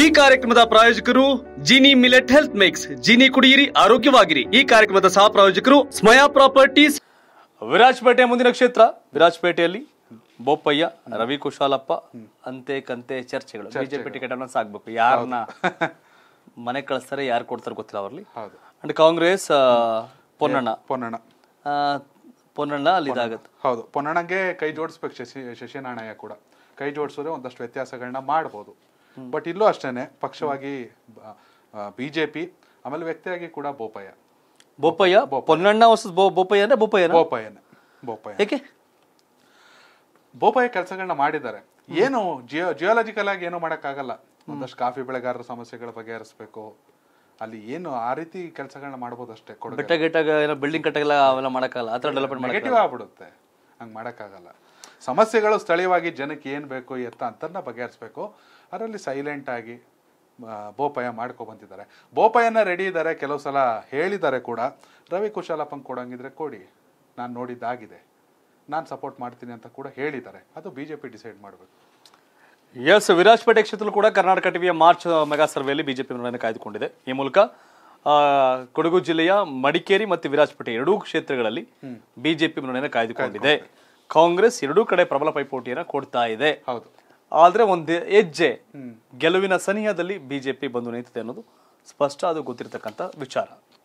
ಈ ಕಾರ್ಯಕ್ರಮದ ಪ್ರಾಯೋಜಕರು Jini millet health mix Jini ಕುಡಿಯಿರಿ ಆರೋಗ್ಯವಾಗಿರಿ ಈ ಕಾರ್ಯಕ್ರಮದ ಸಹ ಪ್ರಾಯೋಜಕರು ಸ್ಮಯಾ ಪ್ರಾಪರ್ಟೀಸ್ ವಿರಾಜಪೇಟೆ ಮುಂದಿನ ಕ್ಷೇತ್ರ ವಿರಾಜಪೇಟೆಯಲ್ಲಿ ಬೋಪಯ್ಯ ರವಿ ಕುಶಾಲಪ್ಪ ಅಂತೆ ಕಂತೆ ಚರ್ಚೆಗಳು ಬಿಜೆಪಿ ಟಿಕೆಟ್ ಸಾಕ್ಬೇಕು ಯಾರನ್ನ ಮನೆ ಕಳಿಸ್ತಾರೆ ಯಾರು ಕೊಡ್ತಾರೆ ಗೊತ್ತಿಲ್ಲ ಹೌದು ಅಂಡ್ ಕಾಂಗ್ರೆಸ್ ಪೊನ್ನಣ್ಣ ಪೊನ್ನಣ್ಣ ಪೊನ್ನಣ್ಣ ಅಲ್ಲಿ ಇದಾಗುತ್ತೆ ಹೌದು ಪೊನ್ನಣ್ಣಗೆ ಕೈ ಜೋಡಿಸ್ಬೇಕು ಶಶಿ ಶಶಿನಾರಾಯಣ ಕೂಡ ಕೈ ಜೋಡಿಸಿದ್ರೆ ಒಂದಷ್ಟು ವ್ಯತ್ಯಾಸಗಳನ್ನ ಮಾಡ್ಬೋದು ಬಟ್ ಇಲ್ಲೂ ಅಷ್ಟೇ ಪಕ್ಷವಾಗಿ ಬಿಜೆಪಿ ಆಮೇಲೆ ವ್ಯಕ್ತಿಯಾಗಿ ಕೂಡ ಬೋಪಯ್ಯ ಬೋಪಯ್ಯ ಪೊನ್ನಣ್ಣ ಬೋಪಯ್ಯ ಅಂದ್ರೆ ಬೋಪಯ್ಯ ಬೋಪಯ್ಯನ ಬೋಪಯ್ಯ ಏಕೆ ಬೋಪಯ್ಯ ಕೆಲಸಗಳನ್ನ ಮಾಡಿದ್ದಾರೆ ಏನು ಜಿಯೋ ಜಿಯೋಲಾಜಿಕಲ್ ಆಗಿ ಏನು ಮಾಡೋಕ್ಕಾಗಲ್ಲ ಒಂದಷ್ಟು ಕಾಫಿ ಬೆಳೆಗಾರರ ಸಮಸ್ಯೆಗಳ ಬಗೆಹರಿಸಬೇಕು ಅಲ್ಲಿ ಏನು ಆ ರೀತಿ ಕೆಲಸಗಳನ್ನ ಮಾಡ್ಬೋದು ಅಷ್ಟೇ ಬೆಟ್ಟ ಗಿಟ್ಟಾಗ ಏನೋ ಬಿಲ್ಡಿಂಗ್ ಕಟ್ಟಗೆಲ್ಲ ಅವೆಲ್ಲ ಮಾಡೋಕ್ಕಲ್ಲ ಆ ಥರ ಡೆವಲಪ್ಮೆಂಟ್ ಮಾಡಿ ಆಗ್ಬಿಡುತ್ತೆ ಹಂಗೆ ಮಾಡೋಕ್ಕಾಗಲ್ಲ ಸಮಸ್ಯೆಗಳು ಸ್ಥಳೀಯವಾಗಿ ಜನಕ್ಕೆ ಏನು ಬೇಕು ಎತ್ತ ಅಂತನ್ನ ಬಗೆಹರಿಸ್ಬೇಕು ಅದರಲ್ಲಿ ಸೈಲೆಂಟಾಗಿ ಬೋಪಾಯ ಮಾಡ್ಕೊ ಬಂದಿದ್ದಾರೆ ಬೋಪಾಯನ ರೆಡಿ ಇದ್ದಾರೆ ಕೆಲವು ಸಲ ಹೇಳಿದ್ದಾರೆ ಕೂಡ ರವಿ ಕುಶಾಲಪ್ಪನ್ ಕೊಡೋಂಗಿದ್ರೆ ಕೊಡಿ ನಾನು ನೋಡಿದ್ದಾಗಿದೆ ನಾನು ಸಪೋರ್ಟ್ ಮಾಡ್ತೀನಿ ಅಂತ ಕೂಡ ಹೇಳಿದ್ದಾರೆ ಅದು ಬಿ ಜೆ ಪಿ ಡಿಸೈಡ್ ಮಾಡಬೇಕು ಎಸ್ ವಿರಾಜ್ಪೇಟೆ ಕ್ಷೇತ್ರದಲ್ಲೂ ಕೂಡ ಕರ್ನಾಟಕ ಟಿವಿಯ ಮಾರ್ಚ್ ಮೆಗಾ ಸರ್ವೆಯಲ್ಲಿ ಬಿಜೆಪಿ ನಿರ್ಣಯ ಕಾಯ್ದುಕೊಂಡಿದೆ ಈ ಮೂಲಕ ಕೊಡಗು ಜಿಲ್ಲೆಯ ಮಡಿಕೇರಿ ಮತ್ತು ವಿರಾಜ್ಪೇಟೆ ಎರಡೂ ಕ್ಷೇತ್ರಗಳಲ್ಲಿ ಬಿಜೆಪಿ ಮುನ್ನಡೆಯನ್ನು ಕಾಯ್ದುಕೊಂಡಿದೆ ಕಾಂಗ್ರೆಸ್ ಎರಡೂ ಕಡೆ ಪ್ರಬಲ ಪೈಪೋಟಿಯನ್ನ ಕೊಡ್ತಾ ಇದೆ ಹೌದು ಆದ್ರೆ ಒಂದು ಹೆಜ್ಜೆ ಗೆಲುವಿನ ಸನಿಹದಲ್ಲಿ ಬಿಜೆಪಿ ಬಂದು ನಿಂತಿದೆ ಅನ್ನೋದು ಸ್ಪಷ್ಟ ಅದು ಗೊತ್ತಿರತಕ್ಕಂಥ ವಿಚಾರ